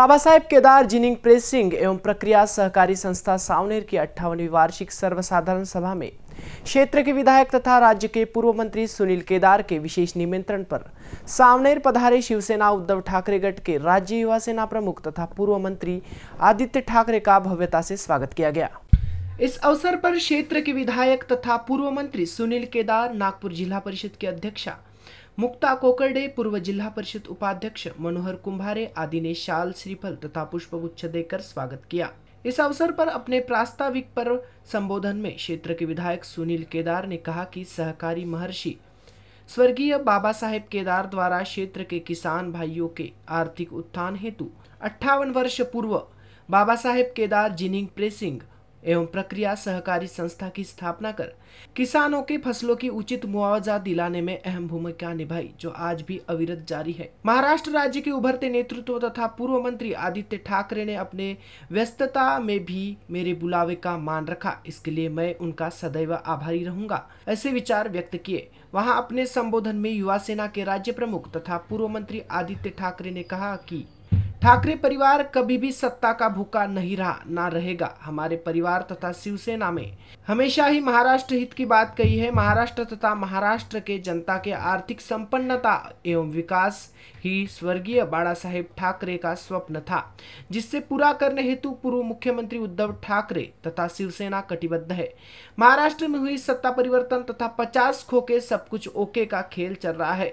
बाबा Saheb Kedar ginning pressing एवं प्रक्रिया सहकारी संस्था सावनेर की अट्ठावनवीं वार्षिक सर्वसाधारण सभा में क्षेत्र के विधायक तथा राज्य के पूर्व मंत्री सुनील केदार के विशेष निमंत्रण पर सावनेर पधारे शिवसेना उद्धव ठाकरे गठ के राज्य युवा सेना प्रमुख तथा पूर्व मंत्री आदित्य ठाकरे का भव्यता से स्वागत किया गया इस अवसर पर क्षेत्र के विधायक तथा पूर्व मंत्री सुनील केदार नागपुर जिला परिषद की अध्यक्षा मुक्ता कोकर्डे पूर्व जिला परिषद उपाध्यक्ष मनोहर कुंभारे आदि ने शाल श्रीफल तथा पुष्पगुच्छ देकर स्वागत किया इस अवसर पर अपने प्रास्ताविक पर संबोधन में क्षेत्र के विधायक सुनील केदार ने कहा कि सहकारी महर्षि स्वर्गीय बाबा साहेब केदार द्वारा क्षेत्र के किसान भाइयों के आर्थिक उत्थान हेतु अट्ठावन वर्ष पूर्व बाबा साहेब केदार जिनिंग प्रेसिंग एवं प्रक्रिया सहकारी संस्था की स्थापना कर किसानों के फसलों की उचित मुआवजा दिलाने में अहम भूमिका निभाई जो आज भी अविरत जारी है महाराष्ट्र राज्य के उभरते नेतृत्व तथा पूर्व मंत्री आदित्य ठाकरे ने अपने व्यस्तता में भी मेरे बुलावे का मान रखा इसके लिए मैं उनका सदैव आभारी रहूंगा ऐसे विचार व्यक्त किए वहाँ अपने संबोधन में युवा सेना के राज्य प्रमुख तथा पूर्व मंत्री आदित्य ठाकरे ने कहा की ठाकरे परिवार कभी भी सत्ता का भूखा नहीं रहा ना रहेगा हमारे परिवार तथा शिवसेना में हमेशा ही महाराष्ट्र हित की बात कही है महाराष्ट्र तथा महाराष्ट्र के जनता के आर्थिक संपन्नता एवं विकास ही स्वर्गीय बाड़ा साहेब ठाकरे का स्वप्न था जिससे पूरा करने हेतु पूर्व मुख्यमंत्री उद्धव ठाकरे तथा शिवसेना कटिबद्ध है महाराष्ट्र में हुई सत्ता परिवर्तन तथा पचास खोके सब कुछ ओके का खेल चल रहा है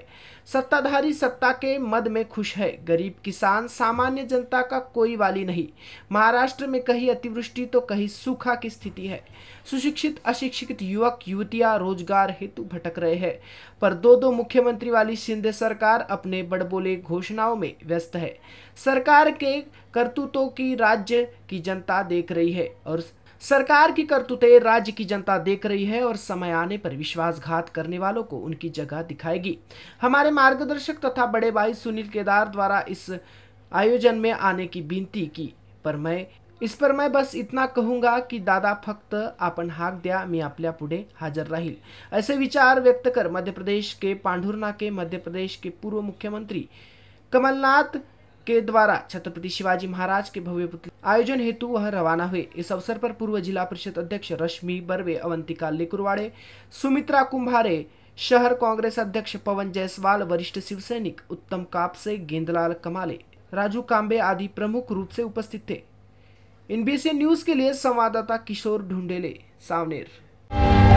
सत्ताधारी सत्ता के मद में खुश है गरीब किसान सामान्य जनता का कोई वाली नहीं महाराष्ट्र में कहीं अतिवृष्टि तो कहीं सूखा की स्थिति है सुशील सुशिक्षित अशिक्षित युवक युवतियां रोजगार हेतु भटक रहे हैं पर दो दो मुख्यमंत्री वाली शिंदे सरकार अपने बड़बोले घोषणाओं में व्यस्त है सरकार के करतूतों की राज्य की जनता देख रही है और सरकार की करतूतें राज्य की जनता देख रही है और समय आने पर विश्वासघात करने वालों को उनकी जगह दिखाएगी हमारे मार्गदर्शक तथा बड़े भाई सुनील केदार द्वारा इस आयोजन में आने की विनती की पर मैं इस पर मैं बस इतना कहूंगा की दादा फक्त आपण हाक द्या मी अपने पुढे हजर राहील ऐसे विचार व्यक्त कर मध्य प्रदेश के पांडुरना के मध्य प्रदेश के पूर्व मुख्यमंत्री कमलनाथ के द्वारा छत्रपति शिवाजी महाराज के भव्य पुतले आयोजन हेतु वह रवाना हुए इस अवसर पर पूर्व जिला परिषद अध्यक्ष रश्मि बर्वे अवंतिका लेकुरवाड़े सुमित्रा कुंभारे शहर कांग्रेस अध्यक्ष पवन जायसवाल वरिष्ठ शिवसैनिक उत्तम कापसे गेंदलाल कमाले राजू कांबे आदि प्रमुख रूप से उपस्थित थे इन न्यूज के लिए संवाददाता किशोर ढूंढेले सावनेर